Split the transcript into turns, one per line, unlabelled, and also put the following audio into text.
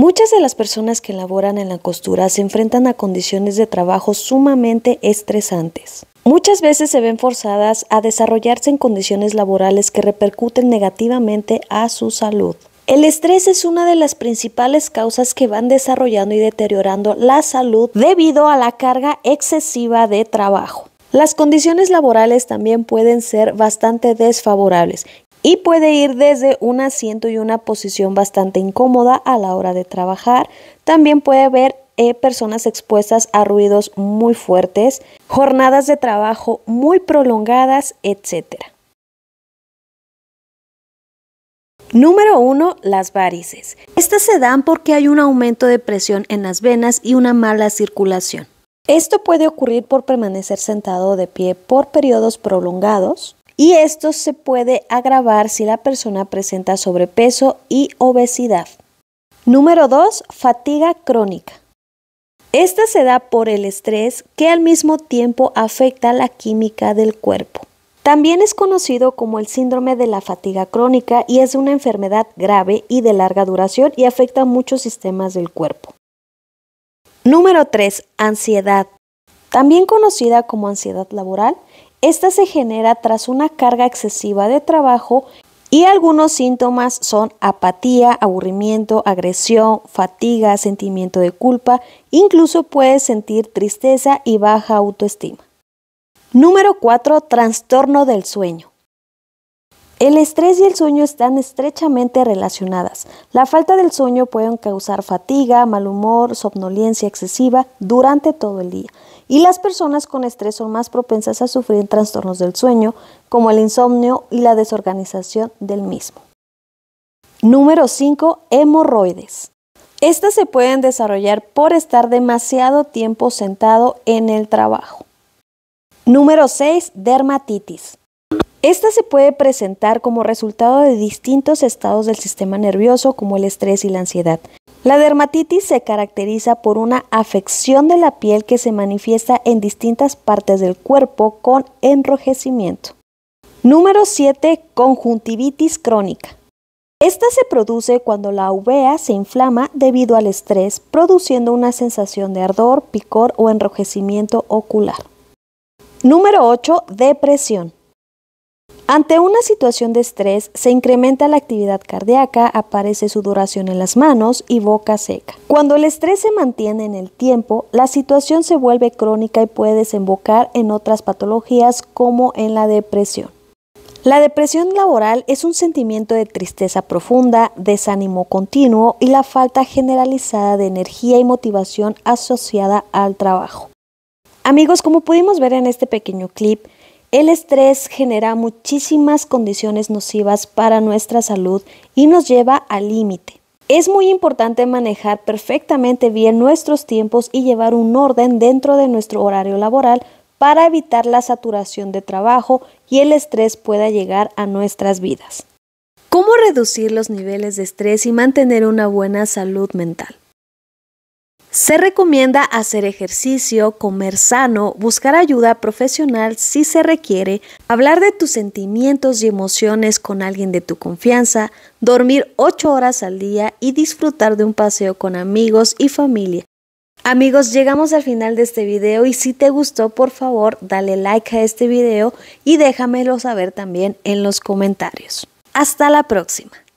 Muchas de las personas que laboran en la costura se enfrentan a condiciones de trabajo sumamente estresantes. Muchas veces se ven forzadas a desarrollarse en condiciones laborales que repercuten negativamente a su salud. El estrés es una de las principales causas que van desarrollando y deteriorando la salud debido a la carga excesiva de trabajo. Las condiciones laborales también pueden ser bastante desfavorables y puede ir desde un asiento y una posición bastante incómoda a la hora de trabajar. También puede haber eh, personas expuestas a ruidos muy fuertes, jornadas de trabajo muy prolongadas, etc. Número 1. Las varices. Estas se dan porque hay un aumento de presión en las venas y una mala circulación. Esto puede ocurrir por permanecer sentado de pie por periodos prolongados, y esto se puede agravar si la persona presenta sobrepeso y obesidad. Número 2. Fatiga crónica. Esta se da por el estrés que al mismo tiempo afecta la química del cuerpo. También es conocido como el síndrome de la fatiga crónica y es una enfermedad grave y de larga duración y afecta a muchos sistemas del cuerpo. Número 3. Ansiedad. También conocida como ansiedad laboral, esta se genera tras una carga excesiva de trabajo y algunos síntomas son apatía, aburrimiento, agresión, fatiga, sentimiento de culpa, incluso puedes sentir tristeza y baja autoestima. Número 4. Trastorno del sueño. El estrés y el sueño están estrechamente relacionadas. La falta del sueño puede causar fatiga, mal humor, somnolencia excesiva durante todo el día. Y las personas con estrés son más propensas a sufrir trastornos del sueño, como el insomnio y la desorganización del mismo. Número 5. Hemorroides. Estas se pueden desarrollar por estar demasiado tiempo sentado en el trabajo. Número 6. Dermatitis. Esta se puede presentar como resultado de distintos estados del sistema nervioso como el estrés y la ansiedad. La dermatitis se caracteriza por una afección de la piel que se manifiesta en distintas partes del cuerpo con enrojecimiento. Número 7. Conjuntivitis crónica. Esta se produce cuando la uvea se inflama debido al estrés, produciendo una sensación de ardor, picor o enrojecimiento ocular. Número 8. Depresión. Ante una situación de estrés, se incrementa la actividad cardíaca, aparece sudoración en las manos y boca seca. Cuando el estrés se mantiene en el tiempo, la situación se vuelve crónica y puede desembocar en otras patologías como en la depresión. La depresión laboral es un sentimiento de tristeza profunda, desánimo continuo y la falta generalizada de energía y motivación asociada al trabajo. Amigos, como pudimos ver en este pequeño clip, el estrés genera muchísimas condiciones nocivas para nuestra salud y nos lleva al límite. Es muy importante manejar perfectamente bien nuestros tiempos y llevar un orden dentro de nuestro horario laboral para evitar la saturación de trabajo y el estrés pueda llegar a nuestras vidas. ¿Cómo reducir los niveles de estrés y mantener una buena salud mental? Se recomienda hacer ejercicio, comer sano, buscar ayuda profesional si se requiere, hablar de tus sentimientos y emociones con alguien de tu confianza, dormir 8 horas al día y disfrutar de un paseo con amigos y familia. Amigos, llegamos al final de este video y si te gustó, por favor, dale like a este video y déjamelo saber también en los comentarios. Hasta la próxima.